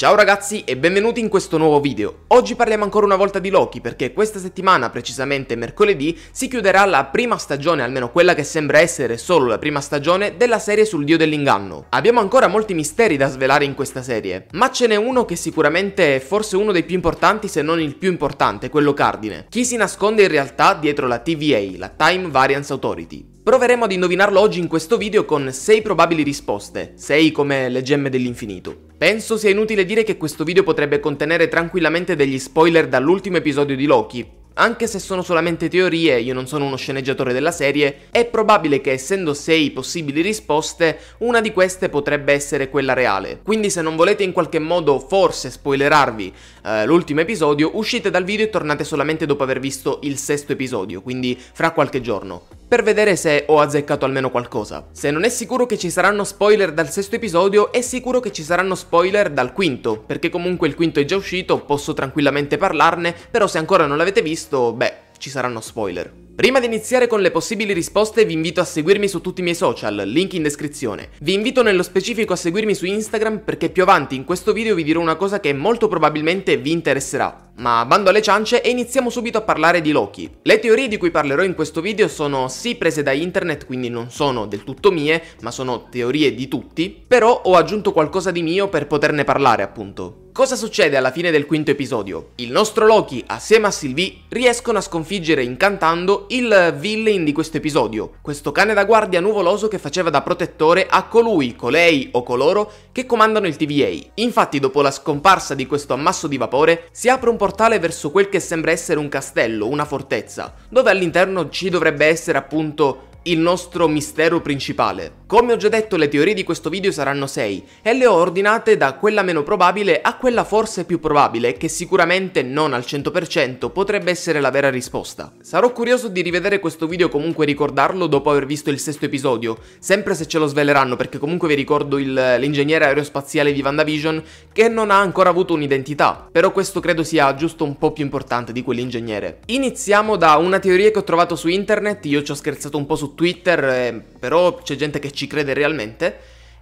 Ciao ragazzi e benvenuti in questo nuovo video. Oggi parliamo ancora una volta di Loki perché questa settimana, precisamente mercoledì, si chiuderà la prima stagione, almeno quella che sembra essere solo la prima stagione, della serie sul dio dell'inganno. Abbiamo ancora molti misteri da svelare in questa serie, ma ce n'è uno che sicuramente è forse uno dei più importanti se non il più importante, quello cardine. Chi si nasconde in realtà dietro la TVA, la Time Variance Authority. Proveremo ad indovinarlo oggi in questo video con 6 probabili risposte, 6 come le gemme dell'infinito. Penso sia inutile dire che questo video potrebbe contenere tranquillamente degli spoiler dall'ultimo episodio di Loki, anche se sono solamente teorie, io non sono uno sceneggiatore della serie, è probabile che essendo 6 possibili risposte, una di queste potrebbe essere quella reale. Quindi se non volete in qualche modo forse spoilerarvi eh, l'ultimo episodio, uscite dal video e tornate solamente dopo aver visto il sesto episodio, quindi fra qualche giorno per vedere se ho azzeccato almeno qualcosa. Se non è sicuro che ci saranno spoiler dal sesto episodio, è sicuro che ci saranno spoiler dal quinto, perché comunque il quinto è già uscito, posso tranquillamente parlarne, però se ancora non l'avete visto, beh, ci saranno spoiler. Prima di iniziare con le possibili risposte vi invito a seguirmi su tutti i miei social, link in descrizione. Vi invito nello specifico a seguirmi su Instagram perché più avanti in questo video vi dirò una cosa che molto probabilmente vi interesserà. Ma bando alle ciance e iniziamo subito a parlare di Loki. Le teorie di cui parlerò in questo video sono sì prese da internet, quindi non sono del tutto mie, ma sono teorie di tutti, però ho aggiunto qualcosa di mio per poterne parlare appunto. Cosa succede alla fine del quinto episodio? Il nostro Loki, assieme a Sylvie, riescono a sconfiggere incantando il villain di questo episodio, questo cane da guardia nuvoloso che faceva da protettore a colui, colei o coloro che comandano il TVA. Infatti dopo la scomparsa di questo ammasso di vapore si apre un portale portale verso quel che sembra essere un castello, una fortezza, dove all'interno ci dovrebbe essere appunto il nostro mistero principale. Come ho già detto le teorie di questo video saranno 6 e le ho ordinate da quella meno probabile a quella forse più probabile che sicuramente non al 100% potrebbe essere la vera risposta. Sarò curioso di rivedere questo video comunque ricordarlo dopo aver visto il sesto episodio, sempre se ce lo sveleranno perché comunque vi ricordo l'ingegnere aerospaziale di VandaVision che non ha ancora avuto un'identità, però questo credo sia giusto un po' più importante di quell'ingegnere. Iniziamo da una teoria che ho trovato su internet, io ci ho scherzato un po' su Twitter, eh, però c'è gente che ci crede realmente,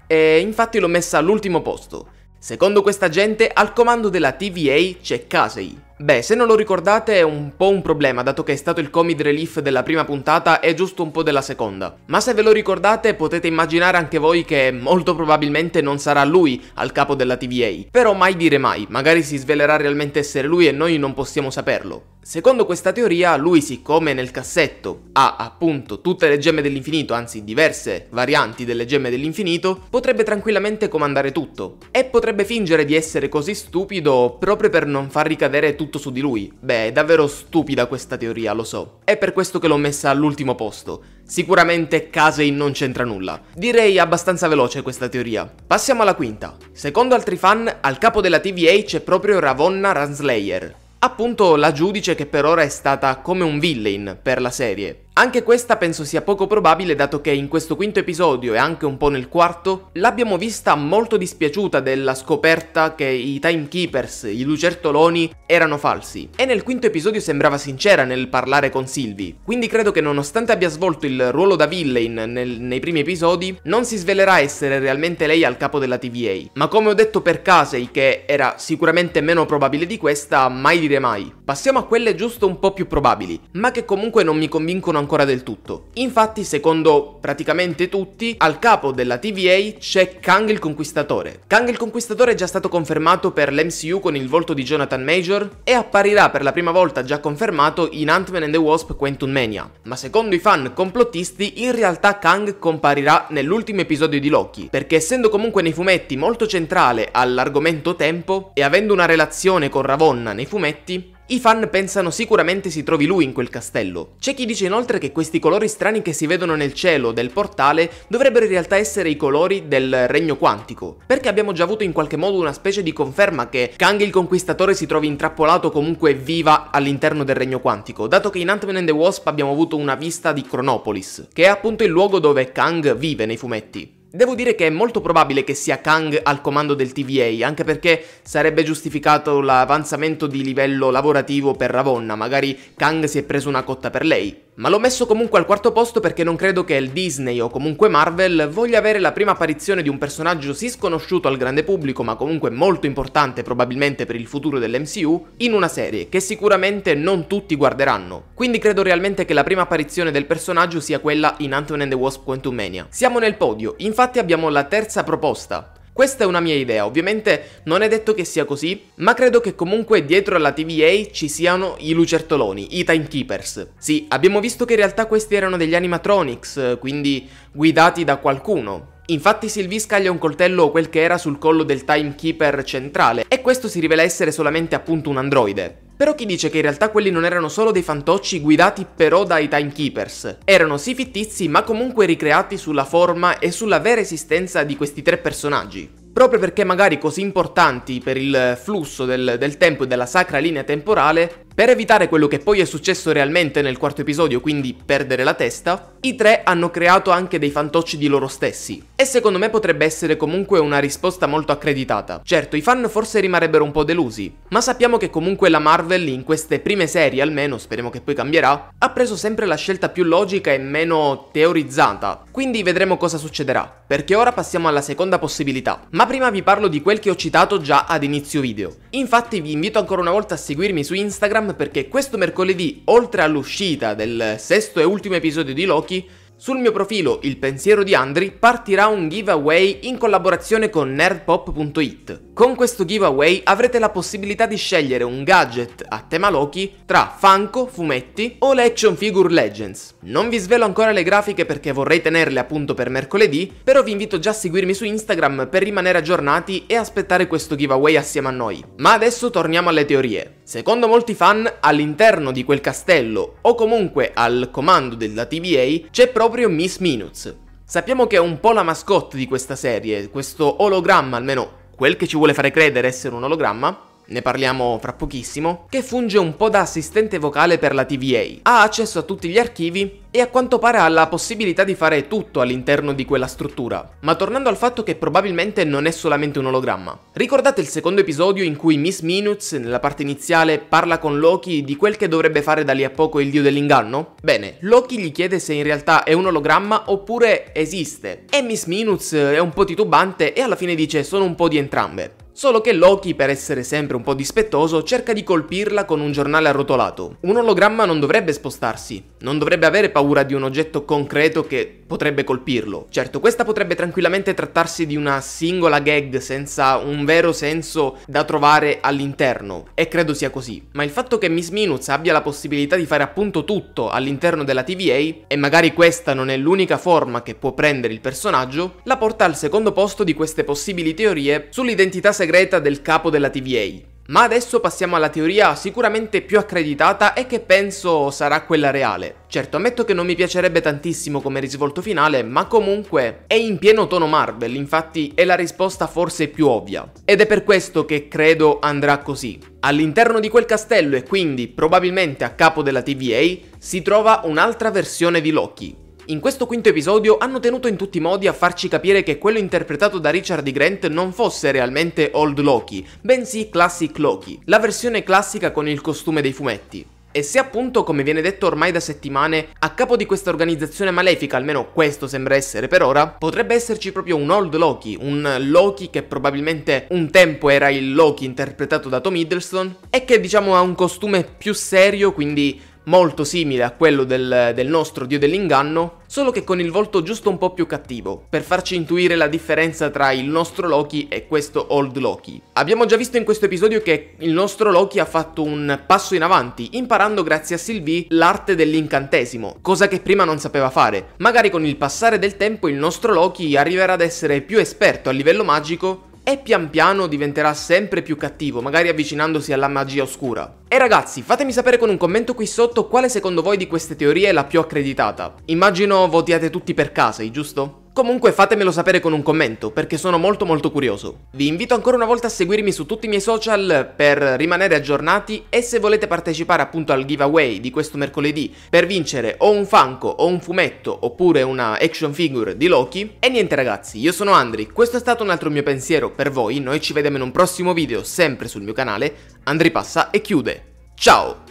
e infatti l'ho messa all'ultimo posto. Secondo questa gente, al comando della TVA c'è Casey, Beh, se non lo ricordate è un po' un problema, dato che è stato il comic relief della prima puntata e giusto un po' della seconda. Ma se ve lo ricordate potete immaginare anche voi che molto probabilmente non sarà lui al capo della TVA. Però mai dire mai, magari si svelerà realmente essere lui e noi non possiamo saperlo. Secondo questa teoria, lui siccome nel cassetto ha appunto tutte le gemme dell'infinito, anzi diverse varianti delle gemme dell'infinito, potrebbe tranquillamente comandare tutto e potrebbe fingere di essere così stupido proprio per non far ricadere tutto tutto su di lui. Beh, è davvero stupida questa teoria, lo so. È per questo che l'ho messa all'ultimo posto. Sicuramente Casey non c'entra nulla. Direi abbastanza veloce questa teoria. Passiamo alla quinta. Secondo altri fan, al capo della TVA c'è proprio Ravonna Ranslayer. Appunto la giudice che per ora è stata come un villain per la serie. Anche questa penso sia poco probabile dato che in questo quinto episodio e anche un po' nel quarto l'abbiamo vista molto dispiaciuta della scoperta che i timekeepers, i lucertoloni, erano falsi. E nel quinto episodio sembrava sincera nel parlare con Sylvie, quindi credo che nonostante abbia svolto il ruolo da villain nel, nei primi episodi, non si svelerà essere realmente lei al capo della TVA. Ma come ho detto per Casey, che era sicuramente meno probabile di questa, mai dire mai. Passiamo a quelle giusto un po' più probabili, ma che comunque non mi convincono ancora ancora del tutto. Infatti, secondo praticamente tutti, al capo della TVA c'è Kang il Conquistatore. Kang il Conquistatore è già stato confermato per l'MCU con il volto di Jonathan Major e apparirà per la prima volta già confermato in Ant-Man and the Wasp Quantum Mania. Ma secondo i fan complottisti, in realtà Kang comparirà nell'ultimo episodio di Loki, perché essendo comunque nei fumetti molto centrale all'argomento tempo e avendo una relazione con Ravonna nei fumetti, i fan pensano sicuramente si trovi lui in quel castello. C'è chi dice inoltre che questi colori strani che si vedono nel cielo del portale dovrebbero in realtà essere i colori del regno quantico, perché abbiamo già avuto in qualche modo una specie di conferma che Kang il conquistatore si trovi intrappolato comunque viva all'interno del regno quantico, dato che in Ant-Man and the Wasp abbiamo avuto una vista di Cronopolis, che è appunto il luogo dove Kang vive nei fumetti. Devo dire che è molto probabile che sia Kang al comando del TVA, anche perché sarebbe giustificato l'avanzamento di livello lavorativo per Ravonna, magari Kang si è preso una cotta per lei. Ma l'ho messo comunque al quarto posto perché non credo che il Disney o comunque Marvel voglia avere la prima apparizione di un personaggio sì sconosciuto al grande pubblico ma comunque molto importante probabilmente per il futuro dell'MCU in una serie che sicuramente non tutti guarderanno. Quindi credo realmente che la prima apparizione del personaggio sia quella in Ant-Man and the Wasp Quantumania. Siamo nel podio, infatti abbiamo la terza proposta, questa è una mia idea, ovviamente non è detto che sia così, ma credo che comunque dietro alla TVA ci siano i lucertoloni, i timekeepers. Sì, abbiamo visto che in realtà questi erano degli animatronics, quindi guidati da qualcuno. Infatti Sylvie scaglia un coltello o quel che era sul collo del timekeeper centrale e questo si rivela essere solamente appunto un androide. Però chi dice che in realtà quelli non erano solo dei fantocci guidati però dai timekeepers? Erano sì fittizi ma comunque ricreati sulla forma e sulla vera esistenza di questi tre personaggi. Proprio perché magari così importanti per il flusso del, del tempo e della sacra linea temporale, per evitare quello che poi è successo realmente nel quarto episodio, quindi perdere la testa, i tre hanno creato anche dei fantocci di loro stessi. E secondo me potrebbe essere comunque una risposta molto accreditata. Certo, i fan forse rimarrebbero un po' delusi, ma sappiamo che comunque la Marvel in queste prime serie, almeno speriamo che poi cambierà, ha preso sempre la scelta più logica e meno teorizzata. Quindi vedremo cosa succederà, perché ora passiamo alla seconda possibilità. Ma prima vi parlo di quel che ho citato già ad inizio video. Infatti vi invito ancora una volta a seguirmi su Instagram perché questo mercoledì, oltre all'uscita del sesto e ultimo episodio di Loki, sul mio profilo Il pensiero di Andri partirà un giveaway in collaborazione con nerdpop.it. Con questo giveaway avrete la possibilità di scegliere un gadget a tema Loki tra Funko, fumetti o le action figure Legends. Non vi svelo ancora le grafiche perché vorrei tenerle appunto per mercoledì, però vi invito già a seguirmi su Instagram per rimanere aggiornati e aspettare questo giveaway assieme a noi. Ma adesso torniamo alle teorie. Secondo molti fan, all'interno di quel castello o comunque al comando della TVA c'è proprio proprio Miss Minutes. Sappiamo che è un po' la mascotte di questa serie, questo ologramma, almeno quel che ci vuole fare credere essere un ologramma, ne parliamo fra pochissimo, che funge un po' da assistente vocale per la TVA. Ha accesso a tutti gli archivi e a quanto pare ha la possibilità di fare tutto all'interno di quella struttura. Ma tornando al fatto che probabilmente non è solamente un ologramma. Ricordate il secondo episodio in cui Miss Minutes, nella parte iniziale, parla con Loki di quel che dovrebbe fare da lì a poco il dio dell'inganno? Bene, Loki gli chiede se in realtà è un ologramma oppure esiste. E Miss Minutes è un po' titubante e alla fine dice sono un po' di entrambe. Solo che Loki, per essere sempre un po' dispettoso, cerca di colpirla con un giornale arrotolato. Un ologramma non dovrebbe spostarsi, non dovrebbe avere paura di un oggetto concreto che potrebbe colpirlo. Certo, questa potrebbe tranquillamente trattarsi di una singola gag senza un vero senso da trovare all'interno, e credo sia così. Ma il fatto che Miss Minutes abbia la possibilità di fare appunto tutto all'interno della TVA, e magari questa non è l'unica forma che può prendere il personaggio, la porta al secondo posto di queste possibili teorie sull'identità segreta del capo della TVA. Ma adesso passiamo alla teoria sicuramente più accreditata e che penso sarà quella reale. Certo, ammetto che non mi piacerebbe tantissimo come risvolto finale, ma comunque è in pieno tono Marvel, infatti è la risposta forse più ovvia. Ed è per questo che credo andrà così. All'interno di quel castello e quindi probabilmente a capo della TVA si trova un'altra versione di Loki, in questo quinto episodio hanno tenuto in tutti i modi a farci capire che quello interpretato da Richard D. Grant non fosse realmente Old Loki, bensì Classic Loki, la versione classica con il costume dei fumetti. E se appunto, come viene detto ormai da settimane, a capo di questa organizzazione malefica, almeno questo sembra essere per ora, potrebbe esserci proprio un Old Loki, un Loki che probabilmente un tempo era il Loki interpretato da Tom Hiddleston e che diciamo ha un costume più serio, quindi molto simile a quello del, del, nostro dio dell'inganno, solo che con il volto giusto un po' più cattivo, per farci intuire la differenza tra il nostro Loki e questo Old Loki. Abbiamo già visto in questo episodio che il nostro Loki ha fatto un passo in avanti, imparando grazie a Sylvie l'arte dell'incantesimo, cosa che prima non sapeva fare. Magari con il passare del tempo il nostro Loki arriverà ad essere più esperto a livello magico e pian piano diventerà sempre più cattivo, magari avvicinandosi alla magia oscura. E ragazzi, fatemi sapere con un commento qui sotto quale secondo voi di queste teorie è la più accreditata. Immagino votiate tutti per casi, giusto? Comunque fatemelo sapere con un commento, perché sono molto molto curioso. Vi invito ancora una volta a seguirmi su tutti i miei social per rimanere aggiornati e se volete partecipare appunto al giveaway di questo mercoledì per vincere o un Funko o un fumetto oppure una action figure di Loki. E niente ragazzi, io sono Andri, questo è stato un altro mio pensiero per voi, noi ci vediamo in un prossimo video sempre sul mio canale, Andri passa e chiude. Ciao!